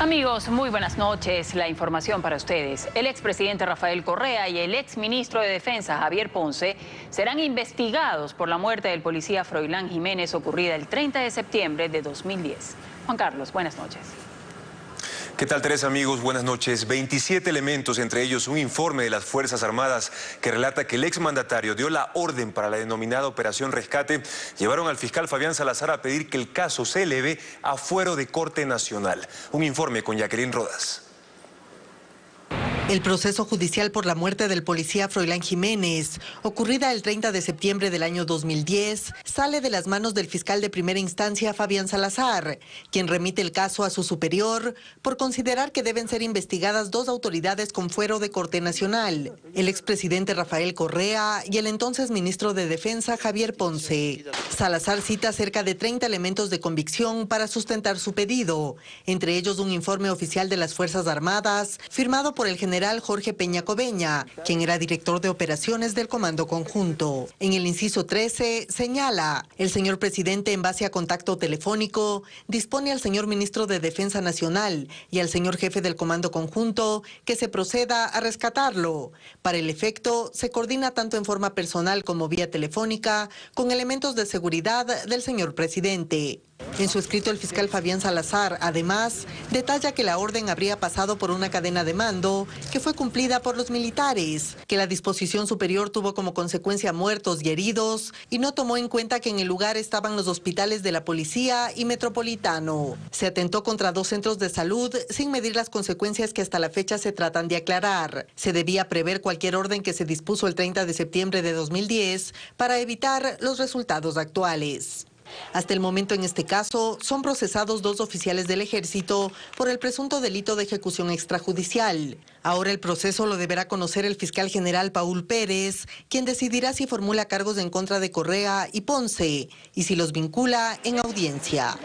Amigos, muy buenas noches. La información para ustedes. El expresidente Rafael Correa y el exministro de Defensa Javier Ponce serán investigados por la muerte del policía Froilán Jiménez ocurrida el 30 de septiembre de 2010. Juan Carlos, buenas noches. ¿Qué tal, tres amigos? Buenas noches. 27 elementos, entre ellos un informe de las Fuerzas Armadas que relata que el exmandatario dio la orden para la denominada Operación Rescate, llevaron al fiscal Fabián Salazar a pedir que el caso se eleve a fuero de corte nacional. Un informe con Jacqueline Rodas. El proceso judicial por la muerte del policía Froilán Jiménez, ocurrida el 30 de septiembre del año 2010, sale de las manos del fiscal de primera instancia Fabián Salazar, quien remite el caso a su superior por considerar que deben ser investigadas dos autoridades con fuero de corte nacional, el expresidente Rafael Correa y el entonces ministro de Defensa Javier Ponce. Salazar cita cerca de 30 elementos de convicción para sustentar su pedido, entre ellos un informe oficial de las Fuerzas Armadas firmado por el general Jorge Peña Cobeña, quien era director de operaciones del Comando Conjunto. En el inciso 13 señala, el señor presidente en base a contacto telefónico dispone al señor ministro de Defensa Nacional y al señor jefe del Comando Conjunto que se proceda a rescatarlo. Para el efecto, se coordina tanto en forma personal como vía telefónica con elementos de seguridad del señor presidente. En su escrito, el fiscal Fabián Salazar, además, detalla que la orden habría pasado por una cadena de mando que fue cumplida por los militares, que la disposición superior tuvo como consecuencia muertos y heridos y no tomó en cuenta que en el lugar estaban los hospitales de la policía y metropolitano. Se atentó contra dos centros de salud sin medir las consecuencias que hasta la fecha se tratan de aclarar. Se debía prever cualquier orden que se dispuso el 30 de septiembre de 2010 para evitar los resultados actuales. Hasta el momento en este caso son procesados dos oficiales del ejército por el presunto delito de ejecución extrajudicial. Ahora el proceso lo deberá conocer el fiscal general Paul Pérez, quien decidirá si formula cargos en contra de Correa y Ponce y si los vincula en audiencia.